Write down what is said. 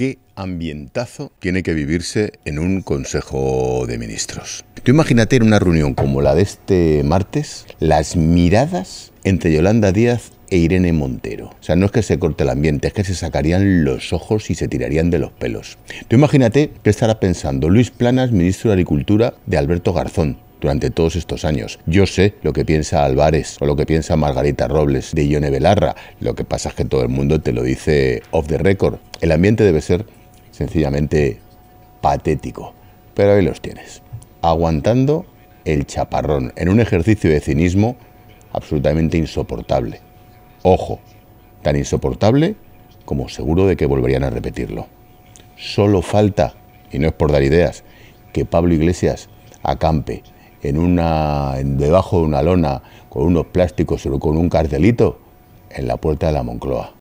qué ambientazo tiene que vivirse en un Consejo de Ministros. Tú imagínate en una reunión como la de este martes, las miradas entre Yolanda Díaz e Irene Montero. O sea, no es que se corte el ambiente, es que se sacarían los ojos y se tirarían de los pelos. Tú imagínate qué estará pensando Luis Planas, ministro de Agricultura de Alberto Garzón, durante todos estos años. Yo sé lo que piensa Álvarez o lo que piensa Margarita Robles de Ione Belarra. Lo que pasa es que todo el mundo te lo dice off the record. El ambiente debe ser sencillamente patético. Pero ahí los tienes. Aguantando el chaparrón en un ejercicio de cinismo absolutamente insoportable. Ojo, tan insoportable como seguro de que volverían a repetirlo. Solo falta, y no es por dar ideas, que Pablo Iglesias acampe en una, debajo de una lona con unos plásticos o con un cartelito en la puerta de la Moncloa.